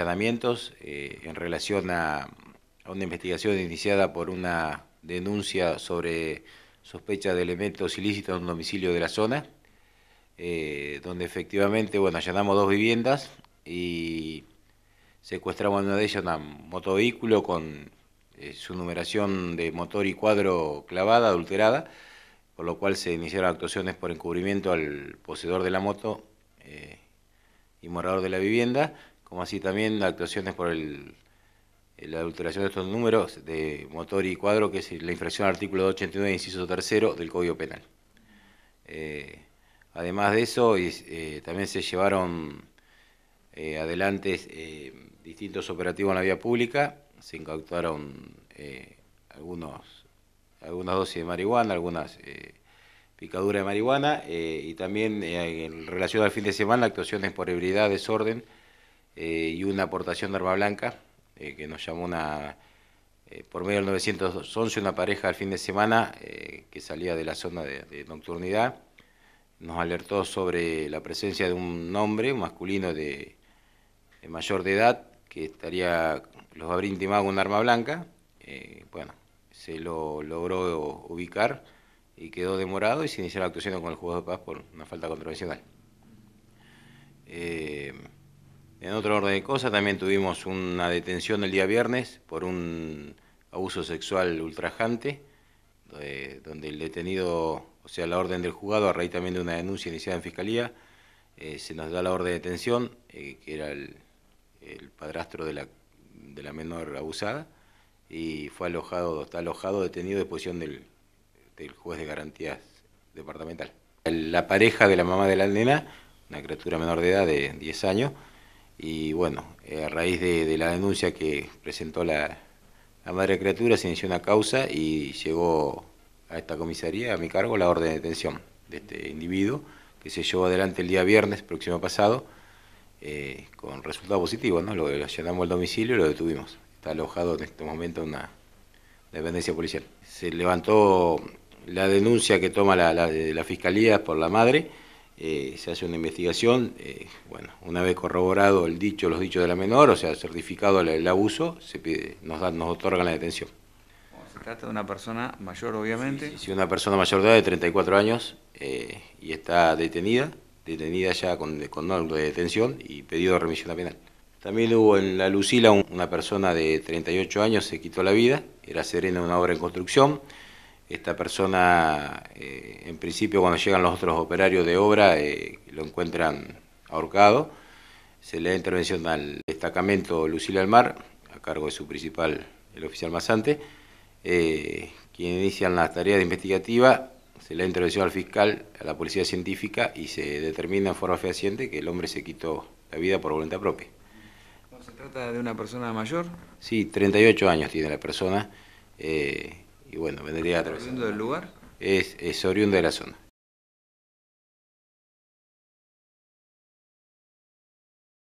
allanamientos eh, en relación a, una investigación iniciada por una denuncia sobre sospecha de elementos ilícitos en un domicilio de la zona, eh, donde efectivamente, bueno, allanamos dos viviendas y secuestramos en una de ellas un vehículo, con eh, su numeración de motor y cuadro clavada, adulterada, por lo cual se iniciaron actuaciones por encubrimiento al poseedor de la moto y morador de la vivienda, como así también actuaciones por el, eh, la adulteración de estos números de motor y cuadro, que es la infracción al artículo 89, inciso tercero del Código Penal. Eh, además de eso, eh, también se llevaron adelante distintos operativos en la vía pública, se incautaron algunos, algunas dosis de marihuana, algunas picaduras de marihuana, y también en relación al fin de semana, actuaciones por ebriedad, desorden, eh, y una aportación de arma blanca, eh, que nos llamó una, eh, por medio del 911 una pareja al fin de semana que salía de la zona de, nocturnidad, nos alertó sobre la presencia de un hombre masculino de, mayor de edad que estaría, los habría intimado con un arma blanca, bueno, se lo logró ubicar y quedó demorado y se inició la actuación con el juego de paz por una falta contravencional. En otro orden de cosas, también tuvimos una detención el día viernes por un abuso sexual ultrajante, eh, donde el detenido, o sea, la orden del juzgado, a raíz también de una denuncia iniciada en fiscalía, eh, se nos da la orden de detención, eh, que era el, padrastro de la, menor abusada, y fue alojado, está alojado, detenido, de posición del, del juez de garantías departamental. La pareja de la mamá de la nena, una criatura menor de edad de 10 años, y bueno, eh, a raíz de, la denuncia que presentó la, madre criatura, se inició una causa y llegó a esta comisaría, a mi cargo, la orden de detención de este individuo, que se llevó adelante el día viernes próximo pasado, eh, con resultado positivo, ¿no? Lo, llenamos el domicilio y lo detuvimos. Está alojado en este momento en una dependencia policial. Se levantó la denuncia que toma la fiscalía por la madre. Eh, se hace una investigación, eh, bueno, una vez corroborado el dicho, los dichos de la menor, o sea, certificado el, abuso, se pide, nos, nos otorgan la detención. se trata de una persona mayor, obviamente. Sí, una persona mayor de edad de 34 años eh, y está detenida, detenida ya con, con norma de detención y pedido de remisión a penal. También hubo en La Lucila una persona de 38 años, se quitó la vida, era serena en una obra en construcción, esta persona, eh, en principio, cuando llegan los otros operarios de obra, eh, lo encuentran ahorcado. Se le da intervención al destacamento Lucila Almar, a cargo de su principal, el oficial Mazante, eh, quien inician las tareas de investigativa, Se le da intervención al fiscal, a la policía científica y se determina en forma fehaciente que el hombre se quitó la vida por voluntad propia. ¿Se trata de una persona mayor? Sí, 38 años tiene la persona y bueno, vendría través. ¿Es oriundo del lugar? Es, es oriundo de la zona.